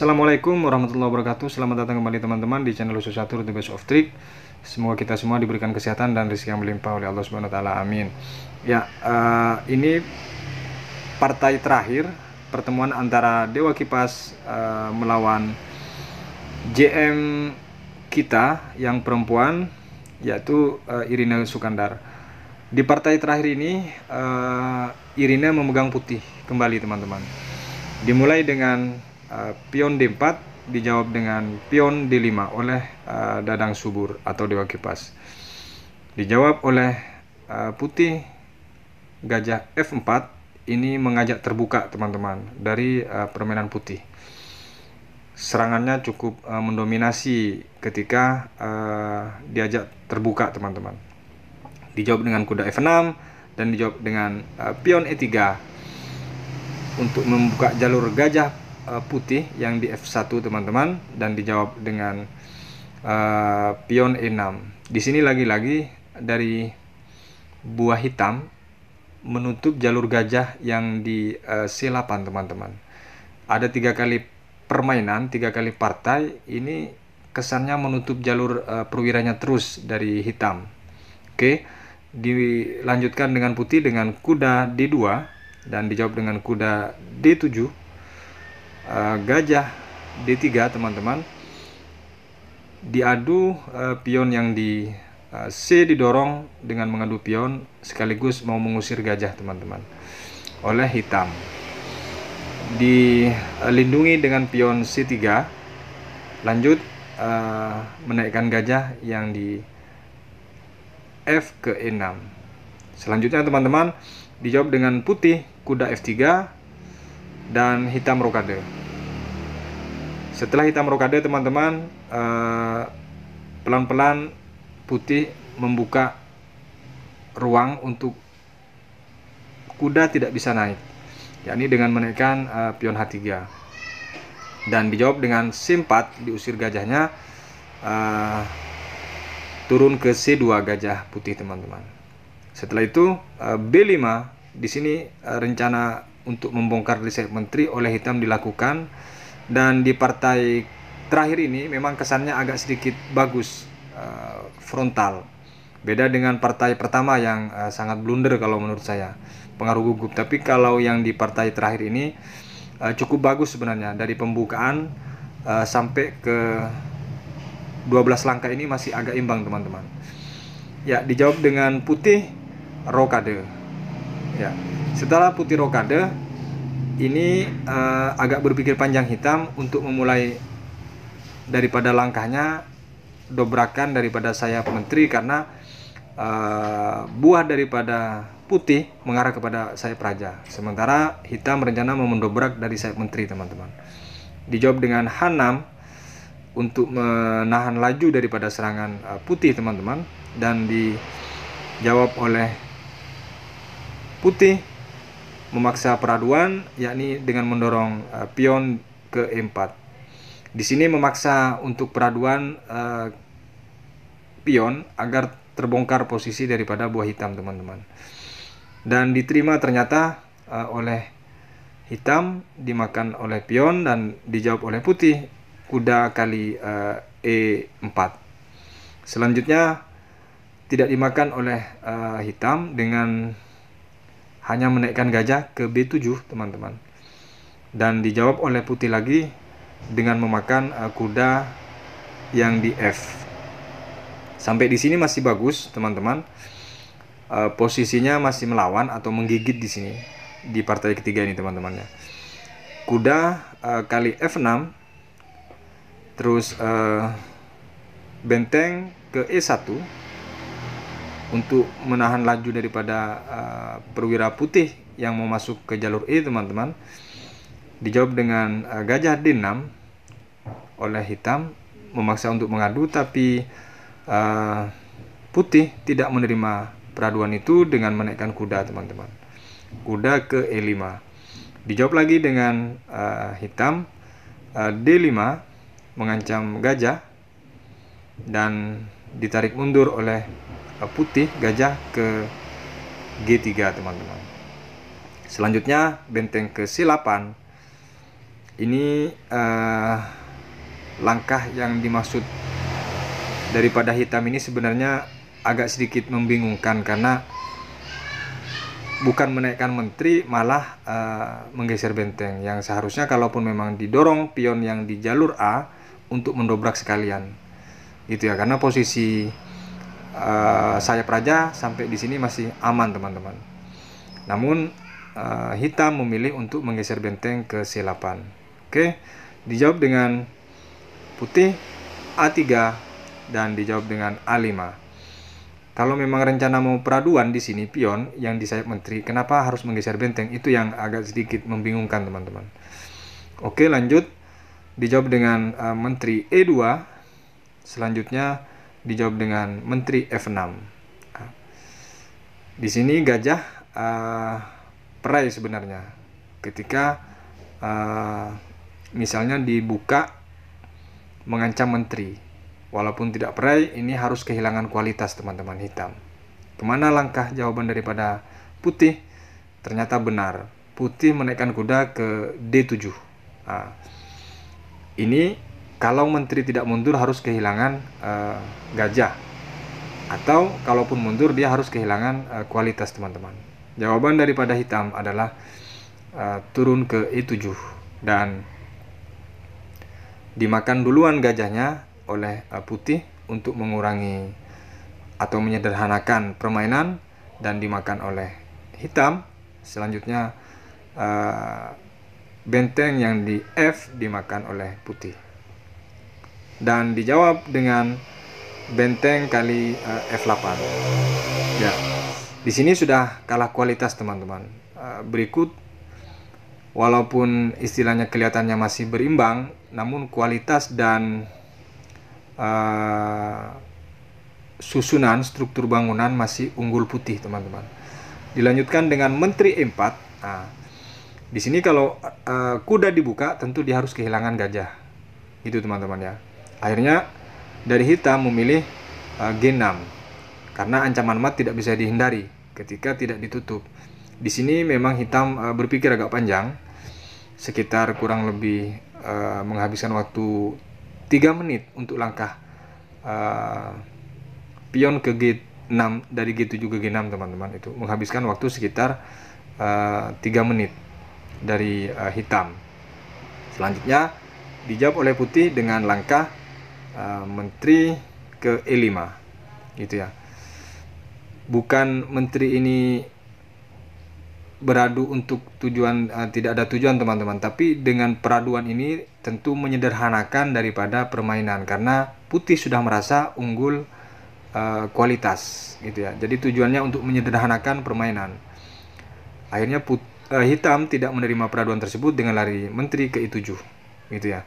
Assalamualaikum warahmatullahi wabarakatuh Selamat datang kembali teman-teman di channel Usus Satur The Best of Trick Semoga kita semua diberikan kesehatan dan rezeki yang melimpah oleh Allah swt Amin Ya, uh, ini partai terakhir Pertemuan antara Dewa Kipas uh, melawan JM kita yang perempuan Yaitu uh, Irina Sukandar Di partai terakhir ini uh, Irina memegang putih kembali teman-teman Dimulai dengan Eh, pion D4 dijawab dengan pion D5 oleh uh, Dadang Subur atau Dewa Kipas. Dijawab oleh uh, putih gajah F4 ini mengajak terbuka teman-teman dari uh, permainan putih. Serangannya cukup uh, mendominasi ketika uh, diajak terbuka teman-teman. Dijawab dengan kuda F6 dan dijawab dengan uh, pion E3 untuk membuka jalur gajah Eh, putih yang di F1 teman-teman dan dijawab dengan uh, pion E6. Di sini lagi-lagi dari buah hitam menutup jalur gajah yang di uh, eh, C8 teman-teman. Ada tiga kali permainan, tiga kali partai. Ini kesannya menutup jalur uh, perwiranya terus dari hitam. Oke, dilanjutkan dengan putih dengan kuda D2 dan dijawab dengan kuda D7 Eh, gajah D3 teman-teman diadu eh, pion yang di eh, C didorong dengan mengadu pion sekaligus mau mengusir gajah teman-teman oleh hitam dilindungi dengan pion C3 lanjut menaikkan gajah yang di F ke E6 selanjutnya teman-teman dijawab dengan putih kuda F3 dan hitam rokade. Setelah hitam rokade, teman-teman, eh, pelan-pelan putih membuka ruang untuk kuda tidak bisa naik, yakni dengan menaikkan eh, pion H3. Dan dijawab dengan simpat diusir gajahnya uh, turun ke C2 gajah putih, teman-teman. Setelah itu uh, B5 di sini rencana untuk membongkar riset menteri oleh Hitam dilakukan dan di partai terakhir ini memang kesannya agak sedikit bagus eh, frontal beda dengan partai pertama yang eh, sangat blunder kalau menurut saya pengaruh gugup tapi kalau yang di partai terakhir ini eh, cukup bagus sebenarnya dari pembukaan sampai ke 12 langkah ini masih agak imbang teman-teman ya dijawab dengan putih rokade ya setelah putih rokade, ini uh, agak berpikir panjang hitam untuk memulai daripada langkahnya dobrakan daripada sayap menteri karena uh, buah daripada putih mengarah kepada saya praja Sementara hitam rencana mendobrak dari sayap menteri, teman-teman. Dijawab dengan Hanam untuk menahan laju daripada serangan eh, putih, teman-teman, dan dijawab oleh putih memaksa peraduan yakni dengan mendorong uh, pion ke E4. Di sini memaksa untuk peraduan uh, pion agar terbongkar posisi daripada buah hitam teman-teman. Dan diterima ternyata uh, oleh hitam dimakan oleh pion dan dijawab oleh putih kuda kali uh, E4. Selanjutnya tidak dimakan oleh uh, hitam dengan hanya menaikkan gajah ke B7 teman-teman dan dijawab oleh putih lagi dengan memakan uh, kuda yang di F sampai di sini masih bagus teman-teman uh, posisinya masih melawan atau menggigit di sini di partai ketiga ini teman-teman ya. kuda uh, kali F6 terus uh, benteng ke E1 untuk menahan laju daripada uh, perwira putih yang mau masuk ke jalur E teman-teman dijawab dengan uh, gajah D6 oleh hitam memaksa untuk mengadu tapi uh, putih tidak menerima peraduan itu dengan menaikkan kuda teman-teman kuda ke E5 dijawab lagi dengan uh, hitam uh, D5 mengancam gajah dan ditarik mundur oleh Eh, putih gajah ke G3 teman-teman selanjutnya benteng ke C8 ini uh, langkah yang dimaksud daripada hitam ini sebenarnya agak sedikit membingungkan karena bukan menaikkan menteri malah uh, menggeser benteng yang seharusnya kalaupun memang didorong pion yang di jalur A untuk mendobrak sekalian gitu ya karena posisi saya eh, sayap raja sampai di sini masih aman teman-teman. Namun uh, hitam memilih untuk menggeser benteng ke C8. Oke, dijawab dengan putih A3 dan dijawab dengan A5. Kalau memang rencana mau peraduan di sini pion yang di sayap menteri, kenapa harus menggeser benteng? Itu yang agak sedikit membingungkan teman-teman. Oke, lanjut dijawab dengan uh, menteri E2. Selanjutnya dijawab dengan Menteri F6. Ah. Di sini gajah uh, perai sebenarnya. Ketika uh, misalnya dibuka mengancam menteri, walaupun tidak perai, ini harus kehilangan kualitas teman-teman hitam. Kemana langkah jawaban daripada putih? Ternyata benar. Putih menaikkan kuda ke D7. Nah, ini kalau menteri tidak mundur harus kehilangan uh, gajah atau kalaupun mundur dia harus kehilangan uh, kualitas teman-teman jawaban daripada hitam adalah uh, turun ke e 7 dan dimakan duluan gajahnya oleh uh, putih untuk mengurangi atau menyederhanakan permainan dan dimakan oleh hitam selanjutnya uh, benteng yang di F dimakan oleh putih dan dijawab dengan benteng kali eh, F8. Ya. Di sini sudah kalah kualitas teman-teman. Eh, berikut walaupun istilahnya kelihatannya masih berimbang, namun kualitas dan uh, susunan struktur bangunan masih unggul putih, teman-teman. Dilanjutkan dengan menteri E4. Nah, di sini kalau uh, kuda dibuka tentu dia harus kehilangan gajah. Itu teman-teman ya. Akhirnya dari hitam memilih uh, g 6 karena ancaman mat tidak bisa dihindari ketika tidak ditutup. Di sini memang hitam uh, eh, berpikir agak panjang sekitar kurang lebih uh, menghabiskan waktu 3 menit untuk langkah uh, pion ke g 6 dari G7 ke G6 teman-teman itu menghabiskan waktu sekitar uh, 3 menit dari uh, hitam. Selanjutnya dijawab oleh putih dengan langkah uh, menteri ke E5 gitu ya bukan menteri ini beradu untuk tujuan uh, tidak ada tujuan teman-teman tapi dengan peraduan ini tentu menyederhanakan daripada permainan karena putih sudah merasa unggul uh, kualitas gitu ya jadi tujuannya untuk menyederhanakan permainan akhirnya put, uh, hitam tidak menerima peraduan tersebut dengan lari menteri ke E7 gitu ya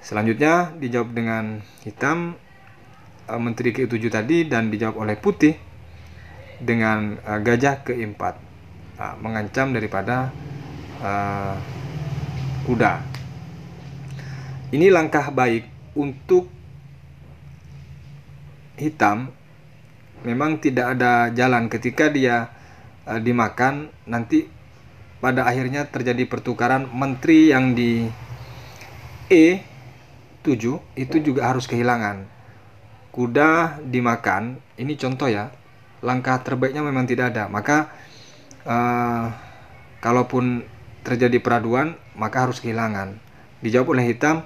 Selanjutnya dijawab dengan hitam eh, menteri ke-7 tadi dan dijawab oleh putih dengan eh, gajah ke-4 ah, mengancam daripada eh, kuda. Ini langkah baik untuk hitam memang tidak ada jalan ketika dia e, dimakan nanti pada akhirnya terjadi pertukaran menteri yang di E 7 itu juga harus kehilangan. Kuda dimakan, ini contoh ya. Langkah terbaiknya memang tidak ada. Maka uh, kalaupun terjadi peraduan, maka harus kehilangan. Dijawab oleh hitam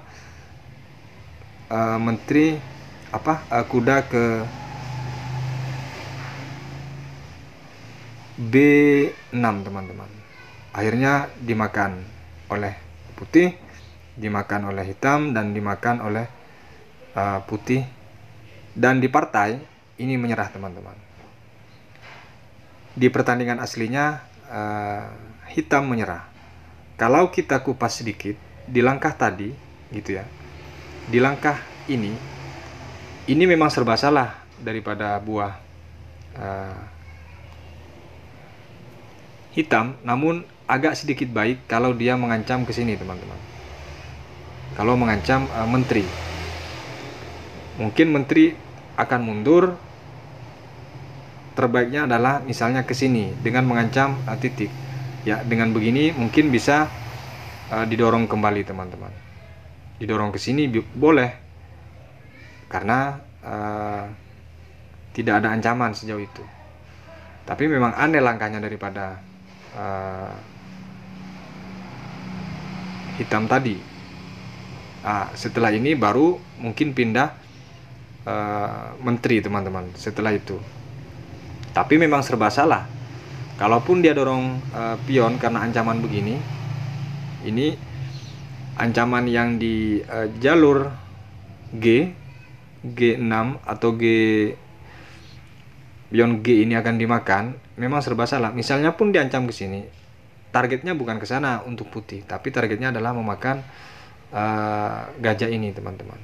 uh, menteri apa? Uh, kuda ke B6 teman-teman. Akhirnya dimakan oleh putih dimakan oleh hitam dan dimakan oleh uh, putih dan di partai ini menyerah teman-teman di pertandingan aslinya uh, hitam menyerah kalau kita kupas sedikit di langkah tadi gitu ya di langkah ini ini memang serba salah daripada buah uh, hitam namun agak sedikit baik kalau dia mengancam ke sini teman-teman kalau mengancam uh, menteri. Mungkin menteri akan mundur. Terbaiknya adalah misalnya ke sini dengan mengancam uh, titik. Ya, dengan begini mungkin bisa uh, didorong kembali teman-teman. Didorong ke sini boleh. Karena uh, tidak ada ancaman sejauh itu. Tapi memang aneh langkahnya daripada uh, hitam tadi Nah, setelah ini baru mungkin pindah uh, menteri teman-teman setelah itu tapi memang serba salah kalaupun dia dorong uh, pion karena ancaman begini ini ancaman yang di uh, jalur G G6 atau G pion G ini akan dimakan memang serba salah misalnya pun diancam ke sini targetnya bukan ke sana untuk putih tapi targetnya adalah memakan uh, gajah ini teman-teman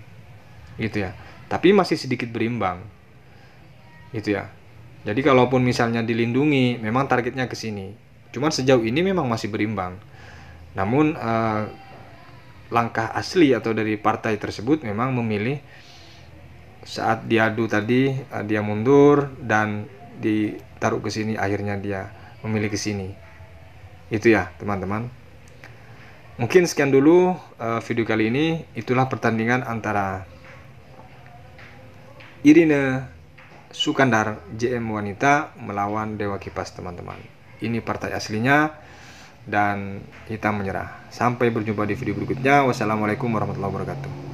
gitu ya tapi masih sedikit berimbang gitu ya jadi kalaupun misalnya dilindungi memang targetnya ke sini cuman sejauh ini memang masih berimbang namun uh, langkah asli atau dari partai tersebut memang memilih saat diadu tadi uh, dia mundur dan ditaruh ke sini akhirnya dia memilih ke sini itu ya teman-teman Mungkin sekian dulu uh, video kali ini. Itulah pertandingan antara Irina Sukandar JM Wanita melawan Dewa Kipas teman-teman. Ini partai aslinya dan kita menyerah. Sampai berjumpa di video berikutnya. Wassalamualaikum warahmatullahi wabarakatuh.